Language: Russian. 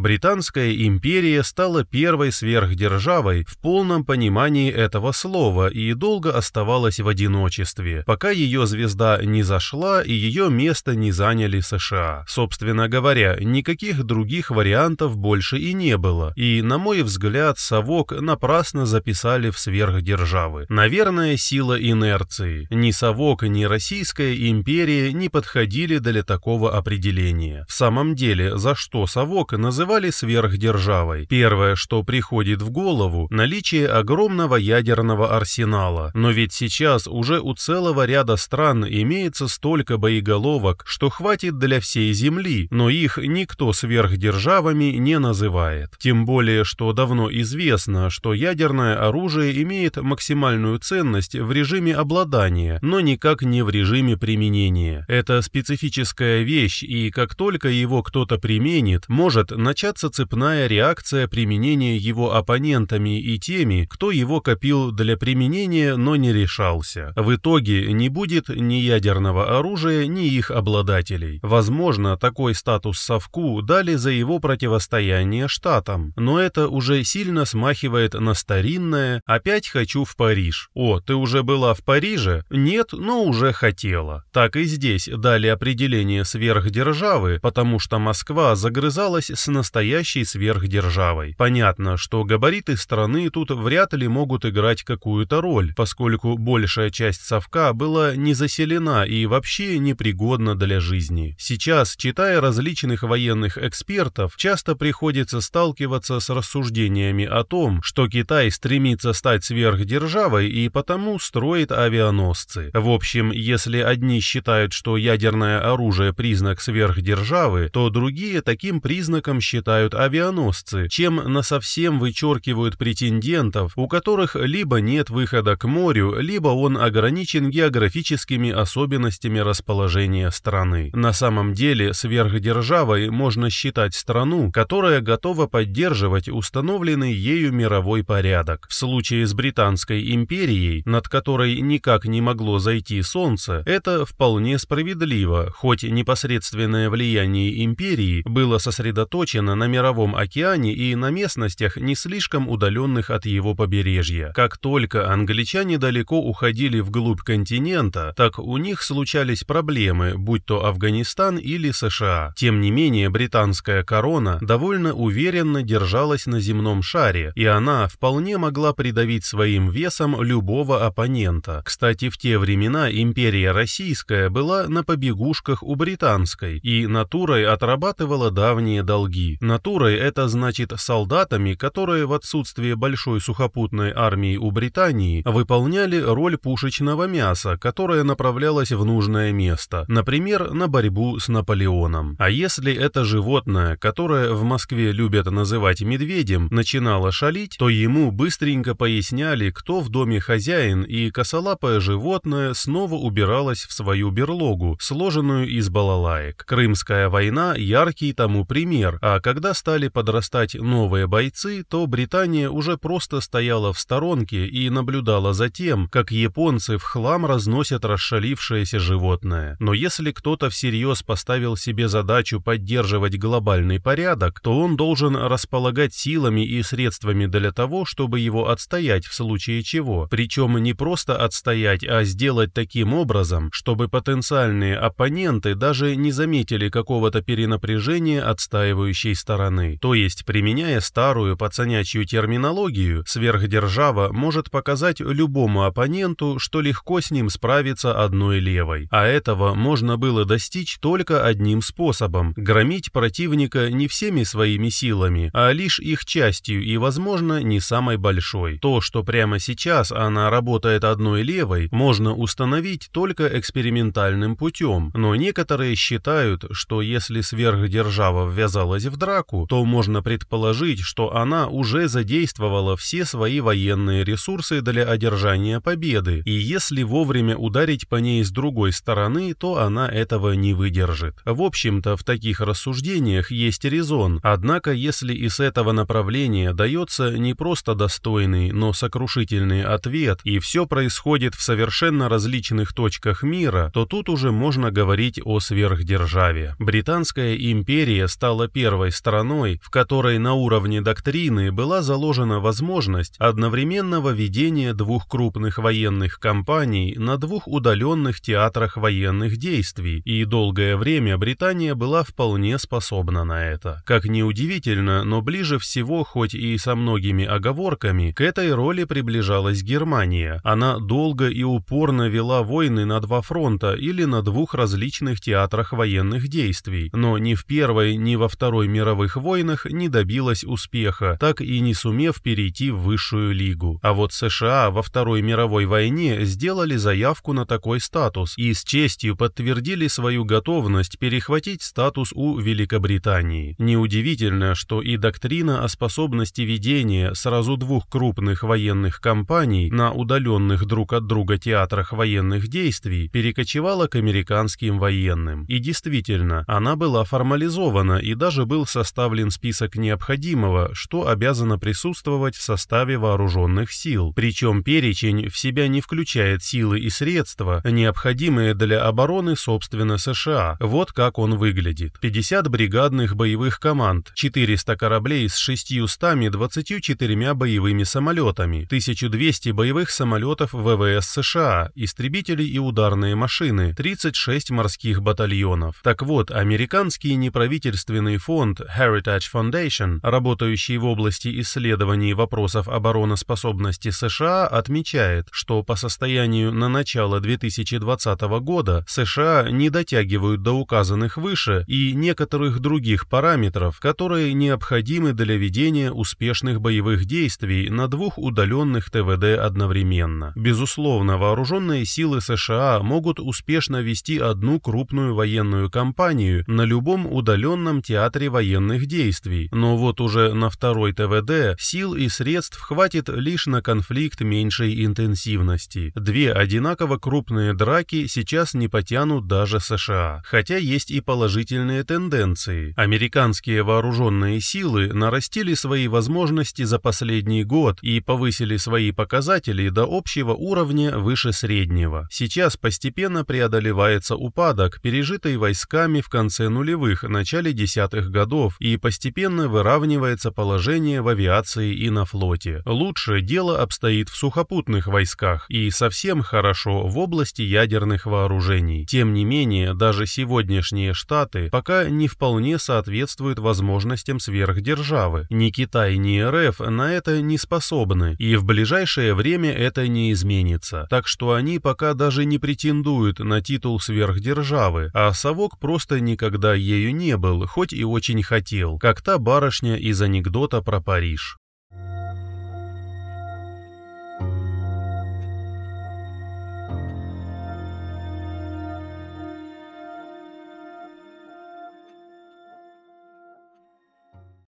Британская империя стала первой сверхдержавой в полном понимании этого слова и долго оставалась в одиночестве, пока ее звезда не зашла и ее место не заняли США. Собственно говоря, никаких других вариантов больше и не было, и, на мой взгляд, совок напрасно записали в сверхдержавы. Наверное, сила инерции. Ни совок, ни Российская империя не подходили для такого определения. В самом деле, за что совок называется называли сверхдержавой. Первое, что приходит в голову, наличие огромного ядерного арсенала. Но ведь сейчас уже у целого ряда стран имеется столько боеголовок, что хватит для всей Земли, но их никто сверхдержавами не называет. Тем более, что давно известно, что ядерное оружие имеет максимальную ценность в режиме обладания, но никак не в режиме применения. Это специфическая вещь, и как только его кто-то применит, может начать начаться цепная реакция применения его оппонентами и теми, кто его копил для применения, но не решался. В итоге не будет ни ядерного оружия, ни их обладателей. Возможно, такой статус совку дали за его противостояние штатам, но это уже сильно смахивает на старинное «опять хочу в Париж». «О, ты уже была в Париже?» «Нет, но уже хотела». Так и здесь дали определение сверхдержавы, потому что Москва загрызалась с настоящим настоящей сверхдержавой. Понятно, что габариты страны тут вряд ли могут играть какую-то роль, поскольку большая часть совка была не заселена и вообще непригодна для жизни. Сейчас, читая различных военных экспертов, часто приходится сталкиваться с рассуждениями о том, что Китай стремится стать сверхдержавой и потому строит авианосцы. В общем, если одни считают, что ядерное оружие признак сверхдержавы, то другие таким признаком считают предпочитают авианосцы, чем насовсем вычеркивают претендентов, у которых либо нет выхода к морю, либо он ограничен географическими особенностями расположения страны. На самом деле сверхдержавой можно считать страну, которая готова поддерживать установленный ею мировой порядок. В случае с Британской империей, над которой никак не могло зайти солнце, это вполне справедливо, хоть непосредственное влияние империи было сосредоточено обнаружено на Мировом океане и на местностях, не слишком удаленных от его побережья. Как только англичане далеко уходили вглубь континента, так у них случались проблемы, будь то Афганистан или США. Тем не менее, британская корона довольно уверенно держалась на земном шаре, и она вполне могла придавить своим весом любого оппонента. Кстати, в те времена империя российская была на побегушках у британской и натурой отрабатывала давние долги натурой это значит солдатами, которые в отсутствие большой сухопутной армии у Британии выполняли роль пушечного мяса, которое направлялось в нужное место, например, на борьбу с Наполеоном. А если это животное, которое в Москве любят называть медведем, начинало шалить, то ему быстренько поясняли, кто в доме хозяин, и косолапое животное снова убиралось в свою берлогу, сложенную из балалаек. Крымская война – яркий тому пример, а когда стали подрастать новые бойцы, то Британия уже просто стояла в сторонке и наблюдала за тем, как японцы в хлам разносят расшалившееся животное. Но если кто-то всерьез поставил себе задачу поддерживать глобальный порядок, то он должен располагать силами и средствами для того, чтобы его отстоять в случае чего. Причем не просто отстоять, а сделать таким образом, чтобы потенциальные оппоненты даже не заметили какого-то перенапряжения отстаивающей третьей стороны. То есть, применяя старую пацанячью терминологию, сверхдержава может показать любому оппоненту, что легко с ним справиться одной левой. А этого можно было достичь только одним способом – громить противника не всеми своими силами, а лишь их частью и, возможно, не самой большой. То, что прямо сейчас она работает одной левой, можно установить только экспериментальным путем, но некоторые считают, что если сверхдержава ввязалась в драку, то можно предположить, что она уже задействовала все свои военные ресурсы для одержания победы, и если вовремя ударить по ней с другой стороны, то она этого не выдержит. В общем-то, в таких рассуждениях есть резон, однако если из этого направления дается не просто достойный, но сокрушительный ответ, и все происходит в совершенно различных точках мира, то тут уже можно говорить о сверхдержаве. Британская империя стала первой правой стороной, в которой на уровне доктрины была заложена возможность одновременного ведения двух крупных военных кампаний на двух удаленных театрах военных действий, и долгое время Британия была вполне способна на это. Как ни удивительно, но ближе всего, хоть и со многими оговорками, к этой роли приближалась Германия. Она долго и упорно вела войны на два фронта или на двух различных театрах военных действий, но ни в Первой, ни во Второй мировой мировых войнах не добилась успеха, так и не сумев перейти в высшую лигу. А вот США во Второй мировой войне сделали заявку на такой статус и с честью подтвердили свою готовность перехватить статус у Великобритании. Неудивительно, что и доктрина о способности ведения сразу двух крупных военных кампаний на удаленных друг от друга театрах военных действий перекочевала к американским военным. И действительно, она была формализована и даже был составлен список необходимого, что обязано присутствовать в составе вооруженных сил. Причем перечень в себя не включает силы и средства, необходимые для обороны, собственно, США. Вот как он выглядит. 50 бригадных боевых команд, 400 кораблей с 624 боевыми самолетами, 1200 боевых самолетов ВВС США, истребители и ударные машины, 36 морских батальонов. Так вот, американский неправительственный фонд фонд Heritage Foundation, работающий в области исследований вопросов обороноспособности США, отмечает, что по состоянию на начало 2020 года США не дотягивают до указанных выше и некоторых других параметров, которые необходимы для ведения успешных боевых действий на двух удаленных ТВД одновременно. Безусловно, вооруженные силы США могут успешно вести одну крупную военную кампанию на любом удаленном театре военных военных действий, но вот уже на второй ТВД сил и средств хватит лишь на конфликт меньшей интенсивности. Две одинаково крупные драки сейчас не потянут даже США, хотя есть и положительные тенденции. Американские вооруженные силы нарастили свои возможности за последний год и повысили свои показатели до общего уровня выше среднего. Сейчас постепенно преодолевается упадок, пережитый войсками в конце нулевых, начале десятых годов, городов и постепенно выравнивается положение в авиации и на флоте. Лучше дело обстоит в сухопутных войсках и совсем хорошо в области ядерных вооружений. Тем не менее, даже сегодняшние Штаты пока не вполне соответствуют возможностям сверхдержавы. Ни Китай, ни РФ на это не способны, и в ближайшее время это не изменится. Так что они пока даже не претендуют на титул сверхдержавы, а совок просто никогда ею не был, хоть и очень не хотел, как та барышня из анекдота про Париж.